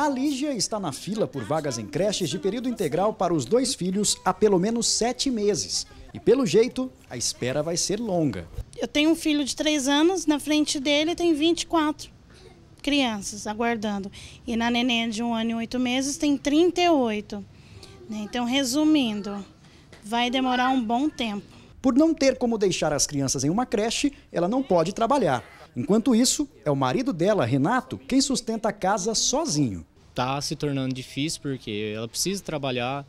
A Lígia está na fila por vagas em creches de período integral para os dois filhos há pelo menos sete meses. E pelo jeito, a espera vai ser longa. Eu tenho um filho de três anos, na frente dele tem 24 crianças aguardando. E na neném de um ano e oito meses tem 38. Né? Então, resumindo, vai demorar um bom tempo. Por não ter como deixar as crianças em uma creche, ela não pode trabalhar. Enquanto isso, é o marido dela, Renato, quem sustenta a casa sozinho está se tornando difícil porque ela precisa trabalhar,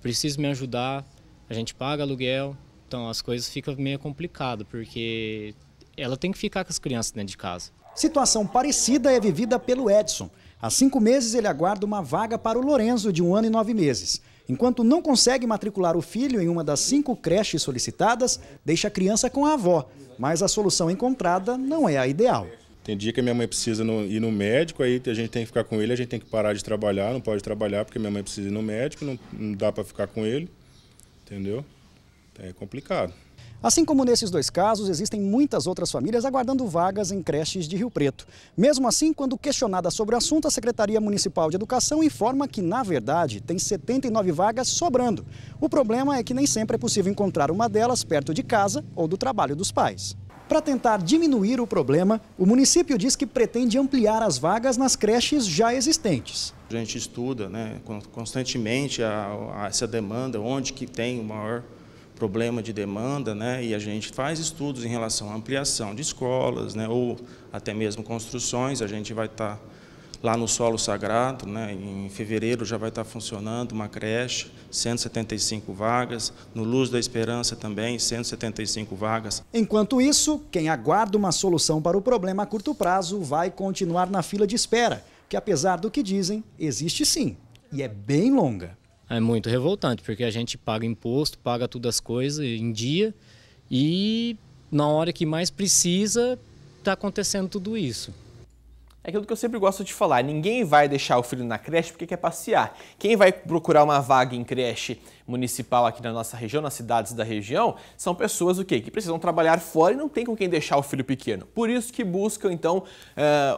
precisa me ajudar, a gente paga aluguel, então as coisas ficam meio complicado porque ela tem que ficar com as crianças dentro de casa. Situação parecida é vivida pelo Edson. Há cinco meses ele aguarda uma vaga para o Lorenzo, de um ano e nove meses. Enquanto não consegue matricular o filho em uma das cinco creches solicitadas, deixa a criança com a avó. Mas a solução encontrada não é a ideal. Tem dia que a minha mãe precisa no, ir no médico, aí a gente tem que ficar com ele, a gente tem que parar de trabalhar, não pode trabalhar porque minha mãe precisa ir no médico, não, não dá para ficar com ele, entendeu? É complicado. Assim como nesses dois casos, existem muitas outras famílias aguardando vagas em creches de Rio Preto. Mesmo assim, quando questionada sobre o assunto, a Secretaria Municipal de Educação informa que, na verdade, tem 79 vagas sobrando. O problema é que nem sempre é possível encontrar uma delas perto de casa ou do trabalho dos pais. Para tentar diminuir o problema, o município diz que pretende ampliar as vagas nas creches já existentes. A gente estuda né, constantemente a, a essa demanda, onde que tem o maior problema de demanda, né, e a gente faz estudos em relação à ampliação de escolas, né, ou até mesmo construções, a gente vai estar... Tá lá no solo sagrado. Né? Em fevereiro já vai estar funcionando uma creche, 175 vagas. No Luz da Esperança também, 175 vagas. Enquanto isso, quem aguarda uma solução para o problema a curto prazo vai continuar na fila de espera, que apesar do que dizem, existe sim, e é bem longa. É muito revoltante, porque a gente paga imposto, paga todas as coisas em dia e na hora que mais precisa está acontecendo tudo isso. É aquilo que eu sempre gosto de falar, ninguém vai deixar o filho na creche porque quer passear. Quem vai procurar uma vaga em creche municipal aqui na nossa região, nas cidades da região, são pessoas o quê? que precisam trabalhar fora e não tem com quem deixar o filho pequeno. Por isso que buscam, então, uh,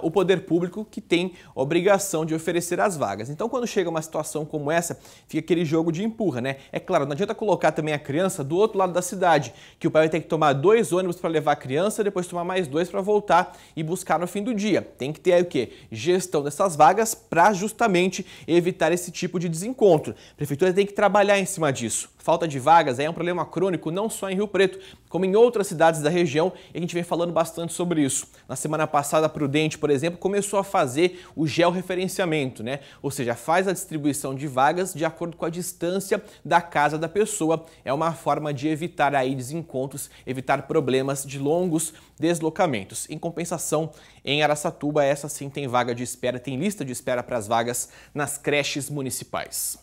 o poder público que tem obrigação de oferecer as vagas. Então, quando chega uma situação como essa, fica aquele jogo de empurra, né? É claro, não adianta colocar também a criança do outro lado da cidade, que o pai vai ter que tomar dois ônibus para levar a criança, depois tomar mais dois para voltar e buscar no fim do dia. Tem que ter ter é aí o quê? Gestão dessas vagas para justamente evitar esse tipo de desencontro. A prefeitura tem que trabalhar em cima disso. Falta de vagas é um problema crônico não só em Rio Preto, como em outras cidades da região, e a gente vem falando bastante sobre isso. Na semana passada, a Prudente, por exemplo, começou a fazer o georreferenciamento, né? Ou seja, faz a distribuição de vagas de acordo com a distância da casa da pessoa. É uma forma de evitar aí desencontros, evitar problemas de longos deslocamentos. Em compensação, em Araçatuba, essa sim tem vaga de espera, tem lista de espera para as vagas nas creches municipais.